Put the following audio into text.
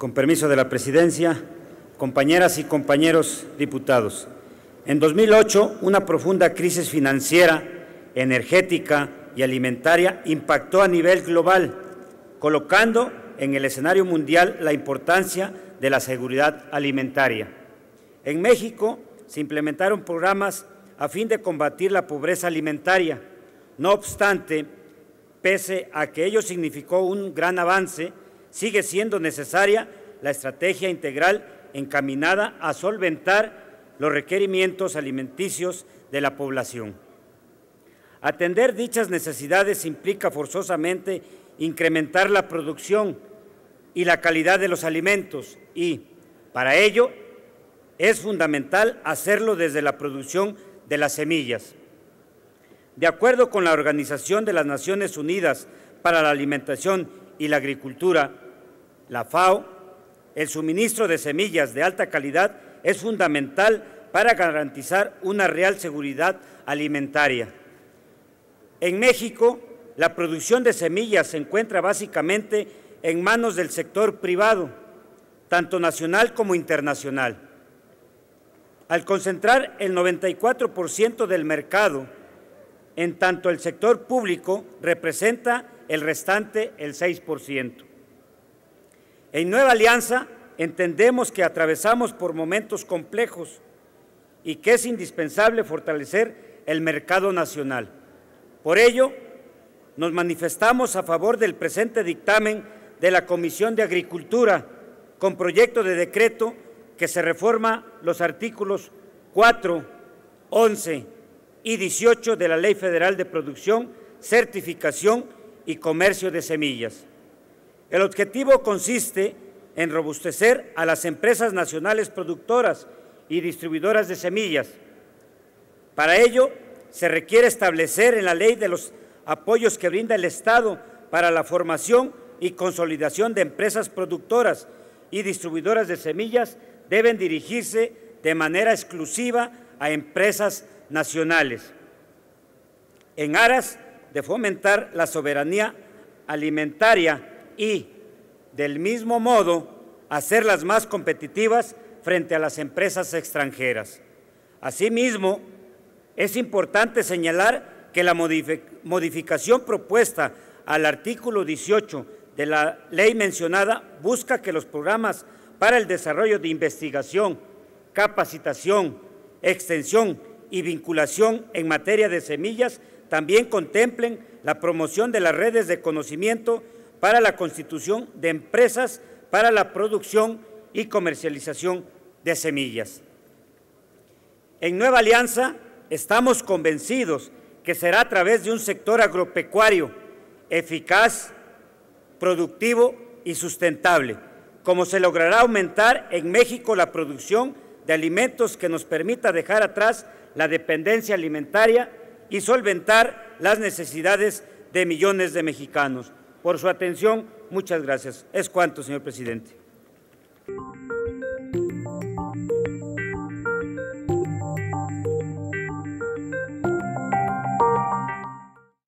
Con permiso de la Presidencia, compañeras y compañeros diputados, en 2008 una profunda crisis financiera, energética y alimentaria impactó a nivel global, colocando en el escenario mundial la importancia de la seguridad alimentaria. En México se implementaron programas a fin de combatir la pobreza alimentaria. No obstante, pese a que ello significó un gran avance, sigue siendo necesaria la estrategia integral encaminada a solventar los requerimientos alimenticios de la población. Atender dichas necesidades implica forzosamente incrementar la producción y la calidad de los alimentos y, para ello, es fundamental hacerlo desde la producción de las semillas. De acuerdo con la Organización de las Naciones Unidas para la Alimentación y la Agricultura, la FAO, el suministro de semillas de alta calidad es fundamental para garantizar una real seguridad alimentaria. En México, la producción de semillas se encuentra básicamente en manos del sector privado, tanto nacional como internacional. Al concentrar el 94% del mercado, en tanto el sector público representa el restante el 6%. En Nueva Alianza entendemos que atravesamos por momentos complejos y que es indispensable fortalecer el mercado nacional. Por ello, nos manifestamos a favor del presente dictamen de la Comisión de Agricultura con proyecto de decreto que se reforma los artículos 4, 11 y 18 de la Ley Federal de Producción, Certificación y Comercio de Semillas. El objetivo consiste en robustecer a las empresas nacionales productoras y distribuidoras de semillas. Para ello, se requiere establecer en la ley de los apoyos que brinda el Estado para la formación y consolidación de empresas productoras y distribuidoras de semillas deben dirigirse de manera exclusiva a empresas nacionales, en aras de fomentar la soberanía alimentaria y, del mismo modo, hacerlas más competitivas frente a las empresas extranjeras. Asimismo, es importante señalar que la modificación propuesta al artículo 18 de la ley mencionada busca que los programas para el desarrollo de investigación, capacitación, extensión y vinculación en materia de semillas también contemplen la promoción de las redes de conocimiento para la constitución de empresas para la producción y comercialización de semillas. En Nueva Alianza estamos convencidos que será a través de un sector agropecuario eficaz, productivo y sustentable, como se logrará aumentar en México la producción de alimentos que nos permita dejar atrás la dependencia alimentaria y solventar las necesidades de millones de mexicanos por su atención. Muchas gracias. Es cuanto, señor presidente.